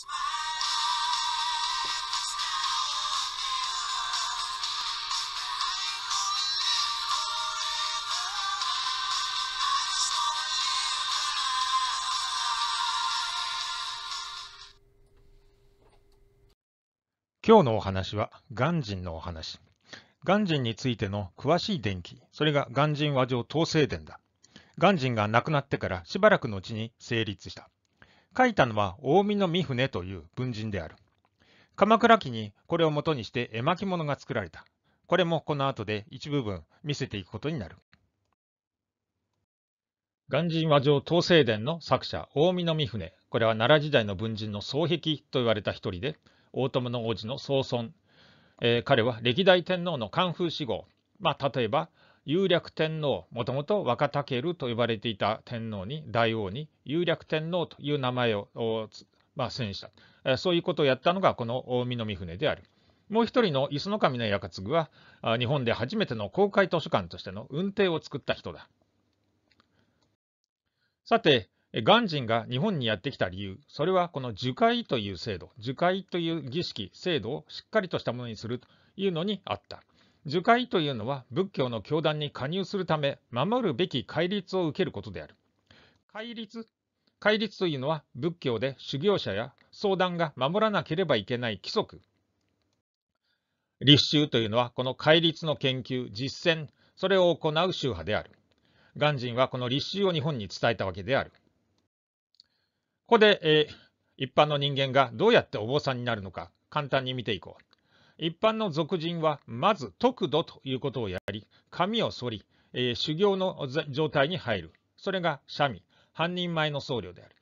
。今日のお話は鑑真のお話。鑑真についての詳しい伝記、それが鑑真和上統制伝だ。鑑真が亡くなってからしばらくのうちに成立した。書いたのは近江の三船という文人である。鎌倉期にこれをもとにして絵巻物が作られた。これもこの後で一部分見せていくことになる。鑑真和上東正伝の作者、近江の三船。これは奈良時代の文人の双璧と言われた一人で、大友の王子の宗孫、えー、彼は歴代天皇の寛風志号。まあ、例えば、有略天皇、もともと若竹と呼ばれていた天皇に、大王に、有略天皇という名前を、まあ、宣した。そういうことをやったのがこの大南船である。もう一人の磯神の中継は、日本で初めての公開図書館としての運転を作った人だ。さて、鑑真が日本にやってきた理由、それはこの樹海という制度、樹海という儀式、制度をしっかりとしたものにするというのにあった。樹海というのは仏教の教団に加入するため守るべき戒律を受けることである。戒律戒律というのは仏教で修行者や相談が守らなければいけない規則。立宗というのはこの戒律の研究、実践、それを行う宗派である。鑑真はこの立宗を日本に伝えたわけである。ここで、えー、一般の人間がどうやってお坊さんになるのか簡単に見ていこう。一般の俗人は、まず得度ということをやり、髪を剃り、えー、修行の状態に入る。それが三味、半人前の僧侶である。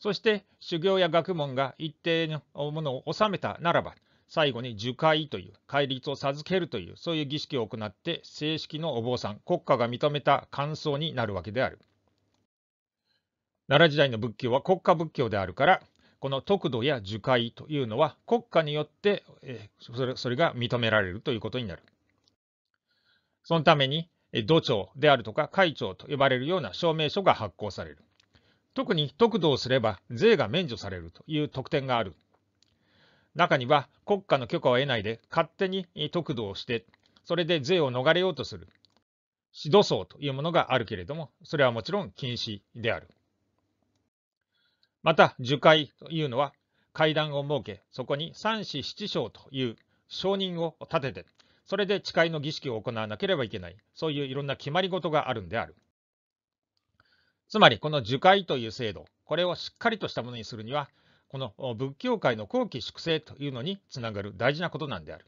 そして修行や学問が一定のものを収めたならば、最後に受戒という、戒律を授けるという、そういう儀式を行って、正式のお坊さん、国家が認めた感想になるわけである。奈良時代の仏教は国家仏教であるから、この得度や樹海というのは国家によって、えそれそれが認められるということになる。そのために、土庁であるとか会長と呼ばれるような証明書が発行される。特に得度をすれば税が免除されるという特典がある。中には国家の許可を得ないで勝手に得度をして、それで税を逃れようとする。指導層というものがあるけれども、それはもちろん禁止である。また、樹海というのは階段を設け、そこに三子七章という承人を立てて、それで誓いの儀式を行わなければいけない、そういういろんな決まり事があるんである。つまり、この樹海という制度、これをしっかりとしたものにするには、この仏教界の後期粛清というのにつながる大事なことなんであ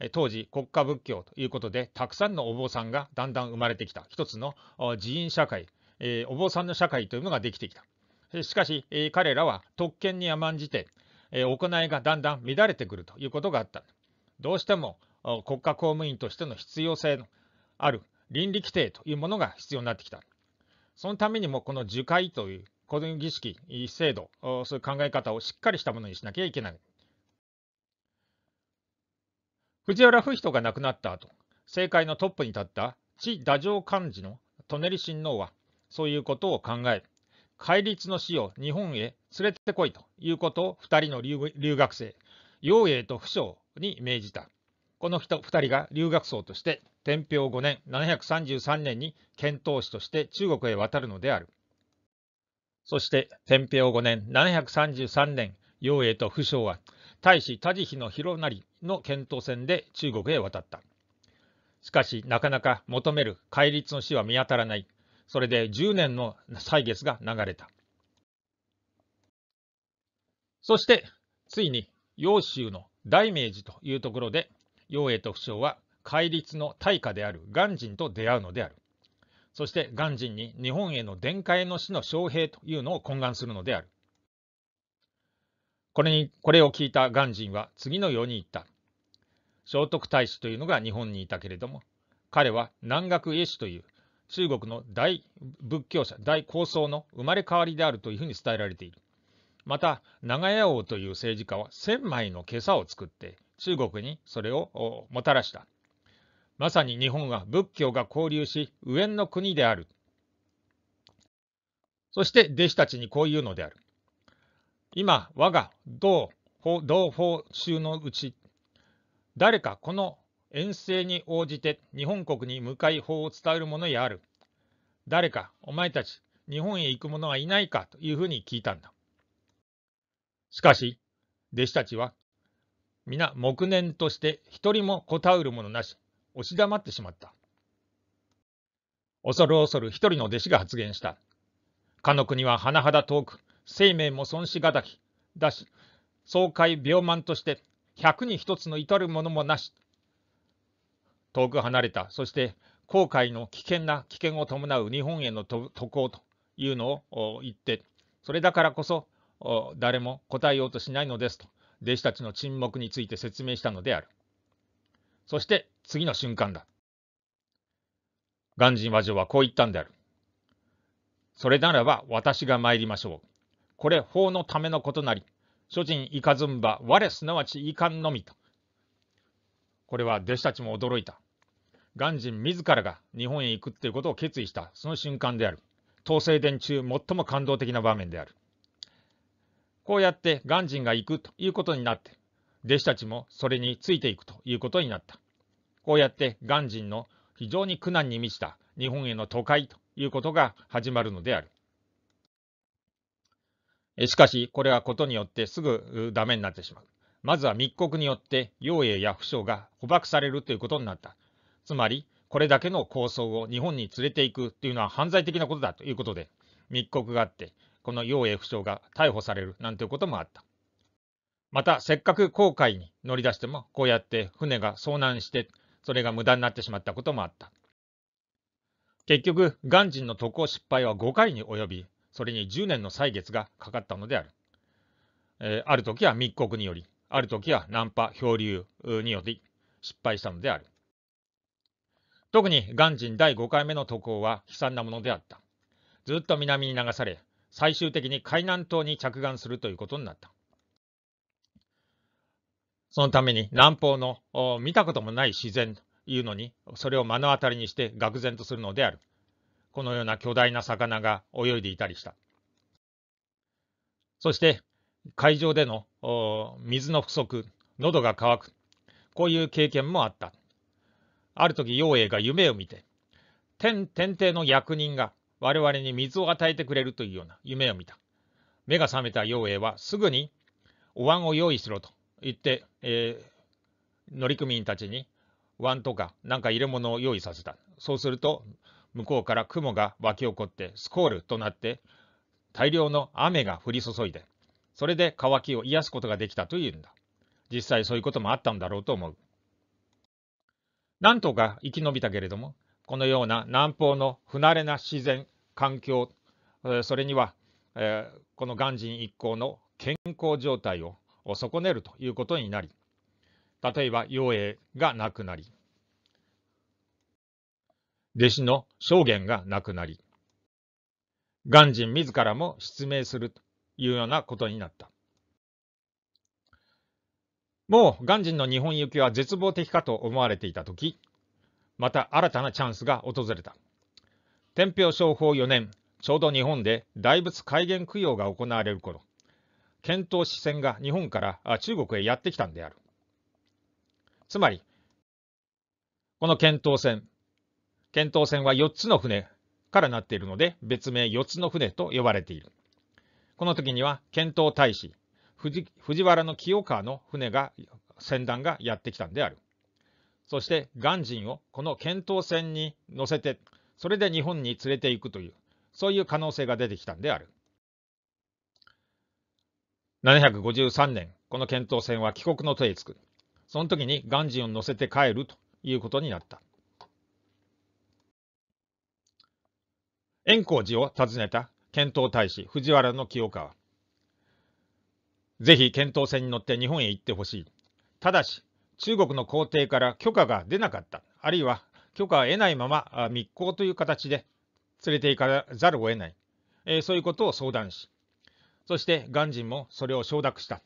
る。当時国家仏教ということでたくさんのお坊さんがだんだん生まれてきた一つの寺院社会お坊さんの社会というのができてきたしかし、彼らは特権に甘んじて、行いがだんだん乱れてくるということがあった。どうしても国家公務員としての必要性のある倫理規定というものが必要になってきた。そのためにもこの樹海というこの儀式、制度、そういう考え方をしっかりしたものにしなきゃいけない。藤原不人が亡くなった後、政界のトップに立った地・太政幹事の舎人親王は、そういうことを考え、戒律の死を日本へ連れてこいということを2人の留学生、陽英と不詳に命じた。この人2人が留学僧として天平5年733年に遣唐使として中国へ渡るのである。そして天平5年733年、陽英と不詳は大使田地比の広成の遣唐船で中国へ渡った。しかしなかなか求める戒律の死は見当たらない。それで10年の歳月が流れた。そして、ついに、揚州の大明寺というところで、陽栄と不祥は、戒律の大家である鑑真と出会うのである。そして鑑真に日本への伝家への死の招聘というのを懇願するのである。これにこれを聞いた鑑真は次のように言った。聖徳太子というのが日本にいたけれども、彼は南学絵師という中国の大仏教者、大高僧の生まれ変わりであるというふうに伝えられている。また、長屋王という政治家は1000枚の袈裟を作って中国にそれをもたらした。まさに日本は仏教が交流し、上の国である。そして弟子たちにこう言うのである。今、我が同法同法宗のうち、誰かこの遠征に応じて日本国に向かい法を伝える者やある。誰か、お前たち、日本へ行く者はいないかというふうに聞いたんだ。しかし、弟子たちは、皆黙念として一人もこたるものなし、押し黙ってしまった。恐る恐る一人の弟子が発言した。かの国は甚だ遠く、生命も損しがたき、だし、爽快病満として、百に一つの至るものもなし、遠く離れた、そして航海の危険な危険を伴う日本への渡航というのを言って、それだからこそ誰も答えようとしないのですと、弟子たちの沈黙について説明したのである。そして次の瞬間だ。鑑真和上はこう言ったんである。それならば私が参りましょう。これ法のためのことなり、諸人いかずんば我すなわち遺憾のみと。これは弟子たちも驚いた。鑑真自らが日本へ行くっていうことを決意したその瞬間である。統制伝中最も感動的な場面である。こうやって鑑真が行くということになって、弟子たちもそれについていくということになった。こうやって鑑真の非常に苦難に満ちた日本への都会ということが始まるのである。しかし、これはことによってすぐダメになってしまう。まずは密告によって陽英や負傷が捕獲されるということになった。つまり、これだけの構想を日本に連れていくというのは犯罪的なことだということで、密告があって、この陽英負傷が逮捕されるなんていうこともあった。また、せっかく航海に乗り出しても、こうやって船が遭難して、それが無駄になってしまったこともあった。結局、鑑真の渡航失敗は5回に及び、それに10年の歳月がかかったのである。えー、ある時は密告により、ある時はナンパ、漂流により失敗したのである。特に鑑真第5回目の渡航は悲惨なものであった。ずっと南に流され、最終的に海南島に着岸するということになった。そのために南方の見たこともない自然というのに、それを目の当たりにして愕然とするのである。このような巨大な魚が泳いでいたりした。そして会場での水の不足、喉が渇く、こういう経験もあった。ある時、陽英が夢を見て、天天帝の役人が我々に水を与えてくれるというような夢を見た。目が覚めた陽英はすぐにお椀を用意しろと言って、えー、乗組員たちにお椀とか何か入れ物を用意させた。そうすると、向こうから雲が湧き起こってスコールとなって大量の雨が降り注いでそれで渇きを癒すことができたというんだ。実際そういうこともあったんだろうと思う。なんとか生き延びたけれども、このような南方の不慣れな自然、環境、それには、えこの鑑真一行の健康状態を損ねるということになり、例えば陽影がなくなり、弟子の証言がなくなり、鑑真自らも失明するいうようなことになった。もう鑑真の日本行きは絶望的かと思われていた時、また新たなチャンスが訪れた。天平商法4年、ちょうど日本で大仏開元供養が行われる頃、遣唐使船が日本から中国へやってきたんである。つまり、この遣唐船、遣唐船は4つの船からなっているので、別名4つの船と呼ばれている。この時には、遣唐大使、藤原清川の船が、船団がやってきたんである。そして、鑑真をこの遣唐船に乗せて、それで日本に連れていくという、そういう可能性が出てきたんである。753年、この遣唐船は帰国の途へ着く。その時に鑑真を乗せて帰るということになった。円光寺を訪ねた検討大使、藤原の清川。ぜひ検討船に乗って日本へ行ってほしい。ただし、中国の皇帝から許可が出なかった、あるいは許可を得ないまま密航という形で連れて行かざるを得ない、えー、そういうことを相談し、そして鑑真もそれを承諾した。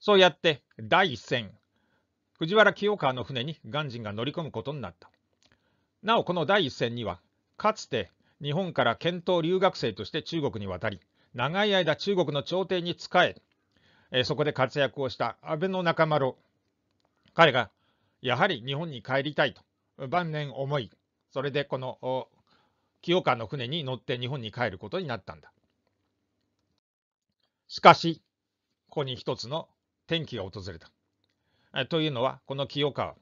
そうやって第一線藤原清川の船に鑑真が乗り込むことになった。なお、この第一戦には、かつて日本から遣唐留学生として中国に渡り、長い間中国の朝廷に仕え、えそこで活躍をした安倍の中丸、彼がやはり日本に帰りたいと晩年思い、それでこの清川の船に乗って日本に帰ることになったんだ。しかし、ここに一つの転機が訪れた。えというのは、この清川、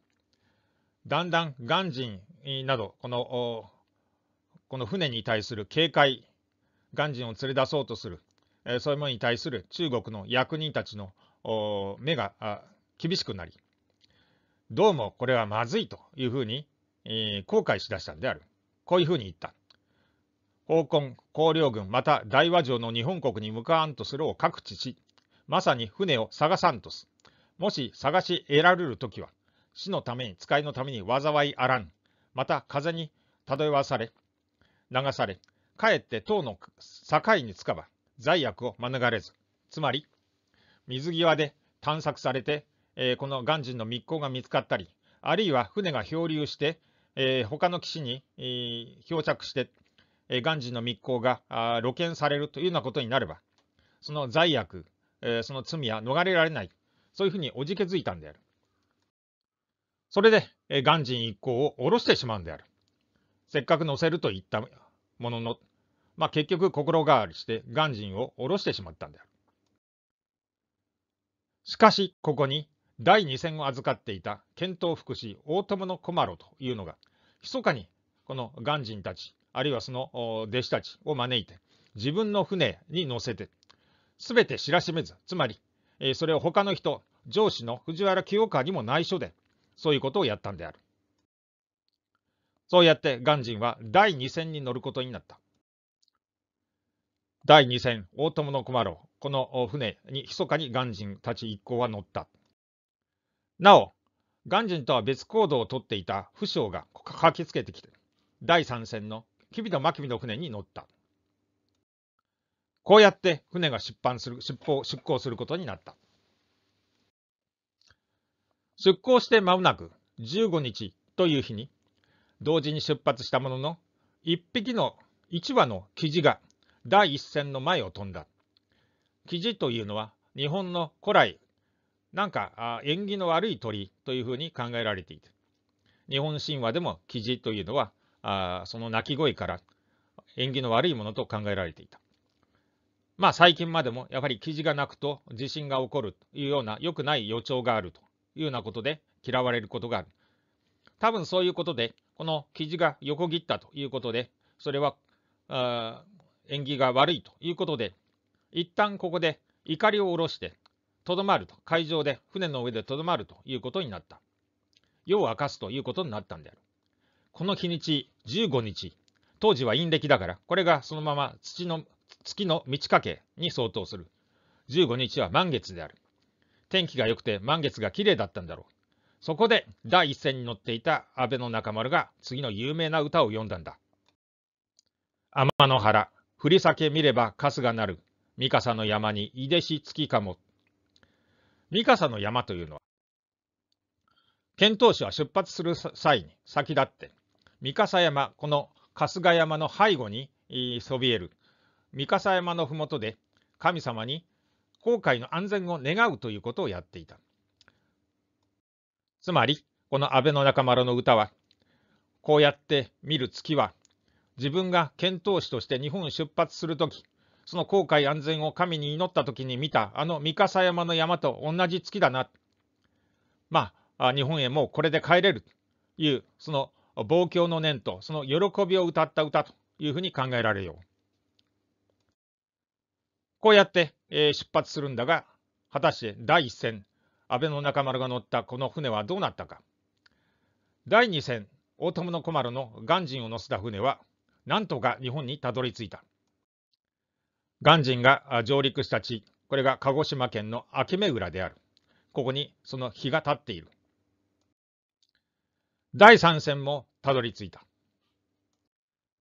だんだん鑑真など、このこの船に対する警戒、鑑真を連れ出そうとする、えそういうものに対する中国の役人たちの目が厳しくなり、どうもこれはまずいというふうに、え後悔しだしたんである。こういうふうに言った。香港、高陵軍、また大和城の日本国に向かわんとするを各地し、まさに船を探さんとす。もし探し得られる時は、死のために、使いのために災いあらん。また風に漂わされ、流され、かえって党の境につかば、罪悪を免れず、つまり、水際で探索されて、えー、この鑑真の密航が見つかったり、あるいは船が漂流して、えー、他の岸に、えー、漂着して、えー、鑑真の密航が露見されるというようなことになれば、その罪悪、えー、その罪は逃れられない、そういうふうにおじけづいたんである。それで、えー、鑑真一行を降ろしてしまうんである。せっかく乗せると言ったものの、まあ、結局心変わりして鑑真を下ろしてしまったんである。しかし、ここに第2戦を預かっていた遣唐福祉大友の小麻呂というのが、密かにこの鑑真たち、あるいはその弟子たちを招いて、自分の船に乗せて、全て知らしめず、つまり、それを他の人、上司の藤原清川にも内緒で、そういうことをやったんである。そうやって鑑真は第2戦に乗ることになった。第2戦、大友の駒郎、この船に密かに鑑真たち一行は乗った。なお、鑑真とは別行動をとっていた不将が駆けつけてきて、第3戦の吉備と真備の船に乗った。こうやって船が出版する出航出航することになった。出航して間もなく15日という日に、同時に出発したものの、1匹の1羽のキジが第一線の前を飛んだ。キジというのは日本の古来、なんか縁起の悪い鳥というふうに考えられていて、日本神話でもキジというのはあその鳴き声から縁起の悪いものと考えられていた。まあ最近までもやはりキジが鳴くと地震が起こるというような良くない予兆があるというようなことで嫌われることがある。多分そういうことで、この記事が横切ったということで、それはあ縁起が悪いということで、一旦ここで怒りを下ろして、とどまると、海上で、船の上でとどまるということになった。夜を明かすということになったんである。この日にち、15日、当時は陰暦だから、これがそのまま土の月の満ち欠けに相当する。15日は満月である。天気が良くて満月が綺麗だったんだろう。そこで第一線に乗っていた安倍の中丸が次の有名な歌を詠んだんだ。天の原、振り裂け見れば春日なる、三笠の山にいでし月かも。三笠の山というのは、遣唐使は出発する際に先立って、三笠山、この春日山の背後にそびえる三笠山の麓で神様に航海の安全を願うということをやっていた。つまり、この安倍の中丸の歌は、こうやって見る月は、自分が遣唐使として日本出発するとき、その航海安全を神に祈ったときに見たあの三笠山の山と同じ月だな。まあ、日本へもうこれで帰れるという、その望郷の念とその喜びを歌った歌というふうに考えられよう。こうやって、えー、出発するんだが、果たして第一線、安倍の中丸が乗ったこの船はどうなったか。第2戦、大友の小丸の鑑真を乗せた船は、なんとか日本にたどり着いた。鑑真が上陸した地、これが鹿児島県の秋目浦である。ここにその日が立っている。第3戦もたどり着いた。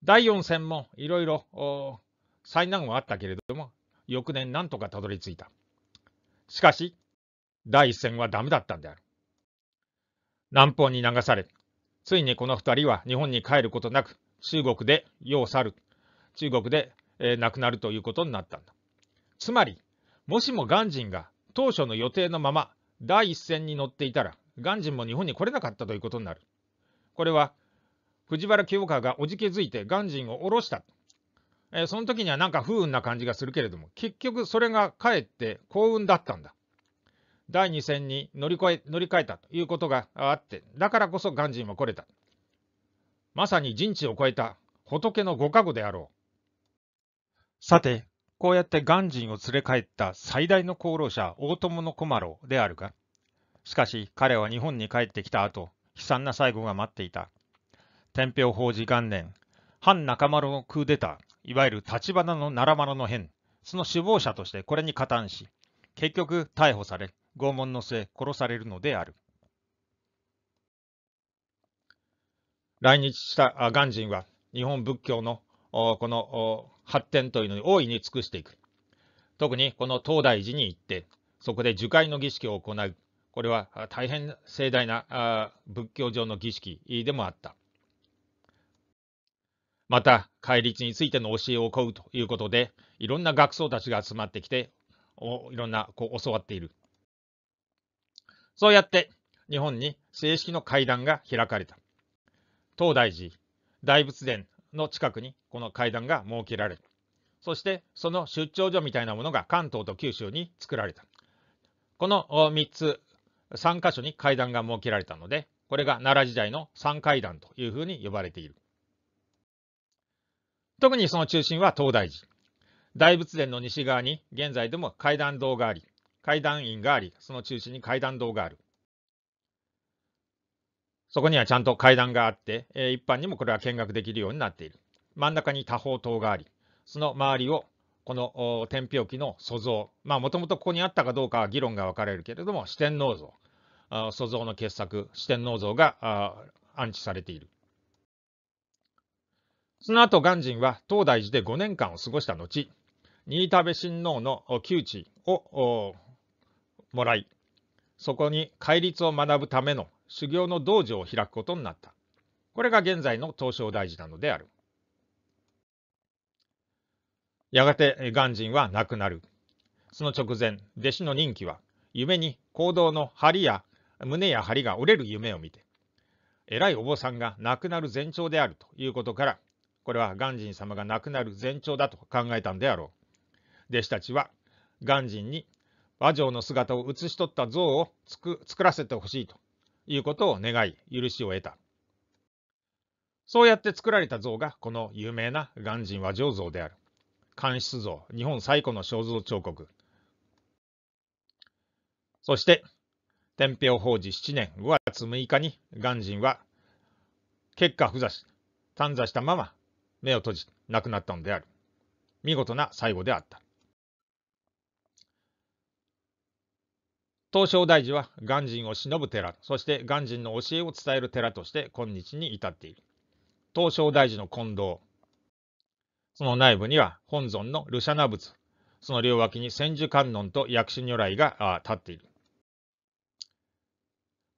第4戦もいろいろ災難はあったけれども、翌年なんとかたどり着いた。しかし、第一線はダメだったんである。南方に流され、ついにこの二人は日本に帰ることなく、中国で世を去る、中国で、えー、亡くなるということになったんだ。つまり、もしも鑑真が当初の予定のまま第一線に乗っていたら、鑑真も日本に来れなかったということになる。これは、藤原清川がおじけづいて鑑真を下ろした。えー、その時にはなんか不運な感じがするけれども、結局それがかえって幸運だったんだ。第2戦に乗り越え乗り換えたということがあってだからこそ鑑真は来れたまさに人知を超えた仏のご加護であろうさてこうやって鑑真を連れ帰った最大の功労者大友の小麻であるがしかし彼は日本に帰ってきた後悲惨な最後が待っていた天平法事元年反中丸のクーデターいわゆる立花の奈良丸の変その首謀者としてこれに加担し結局逮捕され拷問の末殺されるのである。来日した鑑真は日本仏教のこの発展というのに大いに尽くしていく。特にこの東大寺に行って、そこで樹海の儀式を行う。これは大変盛大な仏教上の儀式でもあった。また、戒律についての教えを請うということで、いろんな学僧たちが集まってきて、いろんなこう教わっている。そうやって日本に正式の会談が開かれた。東大寺、大仏殿の近くにこの会談が設けられ、そしてその出張所みたいなものが関東と九州に作られた。この3つ、3箇所に会談が設けられたので、これが奈良時代の三階段というふうに呼ばれている。特にその中心は東大寺。大仏殿の西側に現在でも階段堂があり、階段院があり、その中心に階段堂がある。そこにはちゃんと階段があって、え一般にもこれは見学できるようになっている。真ん中に多宝塔があり、その周りをこの天平記の塑像、まあもともとここにあったかどうかは議論が分かれるけれども、四天王像、塑像の傑作、四天王像が安置されている。その後、鑑真は東大寺で5年間を過ごした後、新田部親王の旧地をもらい、そこに戒律を学ぶための修行の道場を開くことになった。これが現在の東照大寺なのである。やがて鑑真は亡くなる。その直前、弟子の任期は、夢に行動の針や胸や針が折れる夢を見て、偉いお坊さんが亡くなる前兆であるということから、これは鑑真様が亡くなる前兆だと考えたんであろう。弟子たちは鑑真に和上の姿を写し取った像を作らせてほしいということを願い、許しを得た。そうやって作られた像がこの有名な鑑真和上像である。監視像、日本最古の肖像彫刻。そして、天平法事7年5月6日に鑑真は結果不座し、短座したまま目を閉じ亡くなったのである。見事な最後であった。東照大寺は鑑真を忍ぶ寺、そして鑑真の教えを伝える寺として今日に至っている。東照大寺の金堂。その内部には本尊のルシャナ仏、その両脇に千手観音と薬師如来が立っている。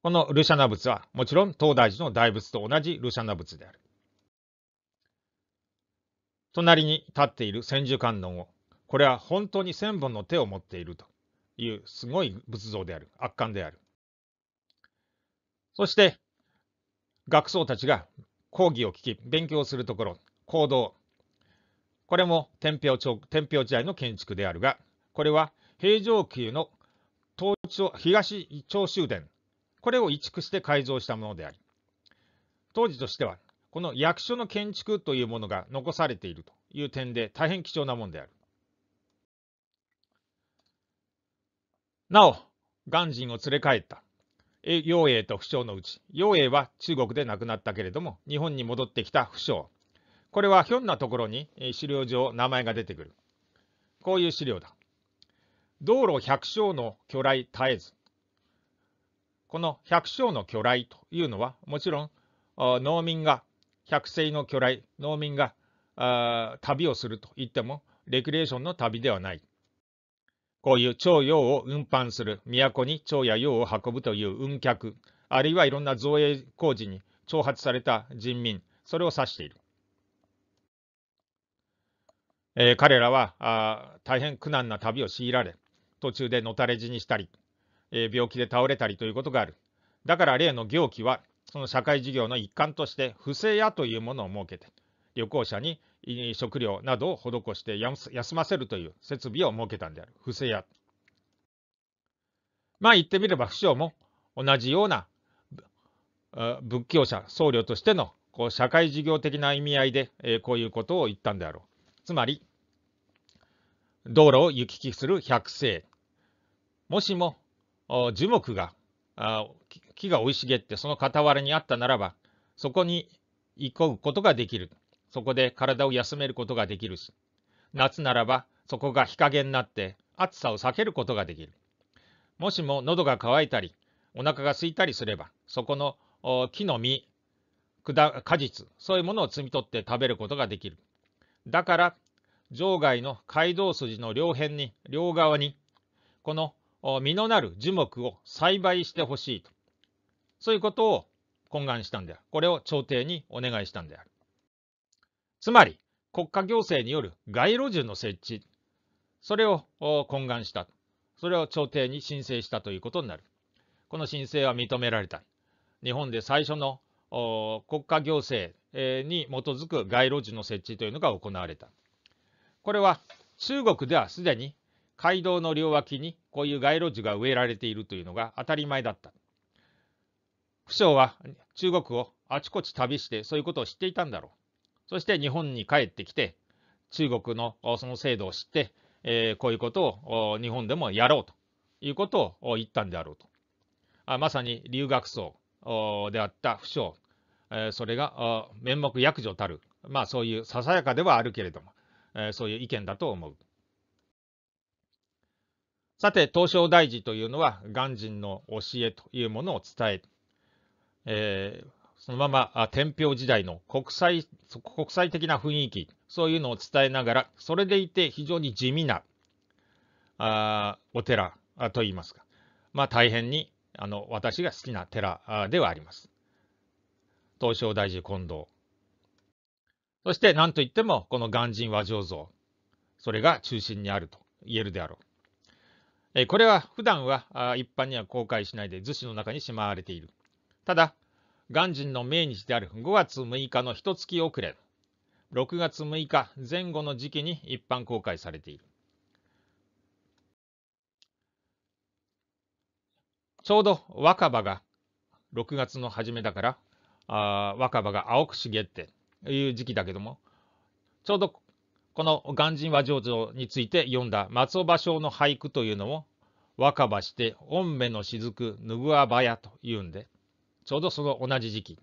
このルシャナ仏はもちろん東大寺の大仏と同じルシャナ仏である。隣に立っている千手観音を、これは本当に千本の手を持っていると。いうすごい仏像である圧巻であるそして学僧たちが講義を聞き勉強するところ行動これも天平天平時代の建築であるがこれは平城宮の東東長州殿これを移築して改造したものであり当時としてはこの役所の建築というものが残されているという点で大変貴重なものであるなお、鑑真を連れ帰った。陽英と不傷のうち、陽英は中国で亡くなったけれども、日本に戻ってきた不傷。これはひょんなところに資料上名前が出てくる。こういう資料だ。道路百姓の巨来絶えず。この百姓の巨来というのは、もちろん農民が、百姓の巨来、農民が旅をすると言っても、レクリエーションの旅ではない。こういう徴用を運搬する、都に蝶や用を運ぶという運客、あるいはいろんな造営工事に挑発された人民、それを指している。えー、彼らはあ大変苦難な旅を強いられ、途中で野垂れ死にしたり、えー、病気で倒れたりということがある。だから例の行基は、その社会事業の一環として、不正屋というものを設けて、旅行者に食料などを施して休ませるという設備を設けたんである。不正や。まあ言ってみれば、不祥も同じような仏教者、僧侶としてのこう社会事業的な意味合いで、えこういうことを言ったんであろう。つまり、道路を行き来する百姓。もしも樹木が木が生い茂ってその傍らにあったならば、そこに行こうことができる。そこで体を休めることができる夏ならばそこが日陰になって暑さを避けることができる。もしも喉が渇いたり、お腹が空いたりすれば、そこの木の実、果実、そういうものを摘み取って食べることができる。だから、場外の街道筋の両辺に、両側に、この実のなる樹木を栽培してほしいと。そういうことを懇願したんである。これを朝廷にお願いしたんである。つまり、国家行政による街路樹の設置、それを懇願した。それを朝廷に申請したということになる。この申請は認められた。日本で最初の国家行政に基づく街路樹の設置というのが行われた。これは中国ではすでに街道の両脇にこういう街路樹が植えられているというのが当たり前だった。不省は中国をあちこち旅してそういうことを知っていたんだろう。そして日本に帰ってきて、中国のその制度を知って、えー、こういうことを日本でもやろうということを言ったんであろうと。あまさに留学僧であった不祥、えー、それが面目躍如たる、まあそういうささやかではあるけれども、えー、そういう意見だと思う。さて、東照大寺というのは、鑑真の教えというものを伝え、えー、そのまま天平時代の国際国際的な雰囲気、そういうのを伝えながら、それでいて非常に地味なあお寺といいますか、まあ、大変にあの私が好きな寺ではあります。東照大寺近藤。そして何といってもこの鑑真和上像、それが中心にあると言えるであろう。えこれは普段は一般には公開しないで図紙の中にしまわれている。ただ、鑑真の命日である5月6日の一月遅れ、6月6日前後の時期に一般公開されている。ちょうど若葉が6月の初めだから、あ若葉が青く茂っていう時期だけども、ちょうどこの「鑑真和上場」について読んだ松尾芭蕉の俳句というのを「若葉して御目の雫ぬぐわばや」というんでちょうどその同じ時期、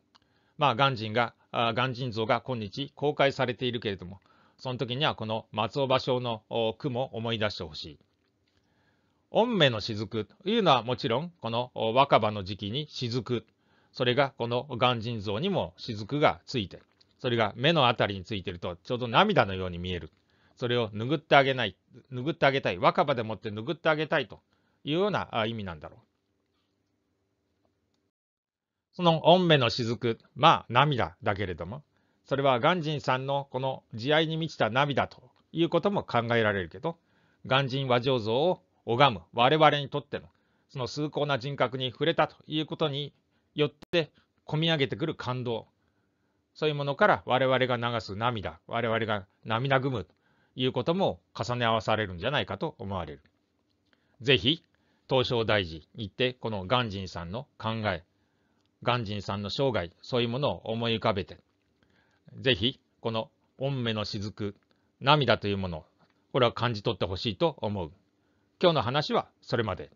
まあ、鑑真が、鑑真像が今日公開されているけれども、その時にはこの松尾芭蕉の句も思い出してほしい。御目の雫というのはもちろんこの若葉の時期に雫それがこの鑑真像にも雫がついてそれが目の辺りについてるとちょうど涙のように見えるそれを拭ってあげない拭ってあげたい若葉でもって拭ってあげたいというような意味なんだろうその御目の雫、まあ涙だけれども、それは鑑真さんのこの慈愛に満ちた涙ということも考えられるけど、鑑真和上像を拝む我々にとっての、その崇高な人格に触れたということによって込み上げてくる感動、そういうものから我々が流す涙、我々が涙ぐむということも重ね合わされるんじゃないかと思われる。ぜひ、東証大臣に行って、この鑑真さんの考え、鑑真さんの生涯、そういうものを思い浮かべて、ぜひ、この御目の雫、涙というものを、これは感じ取ってほしいと思う。今日の話はそれまで。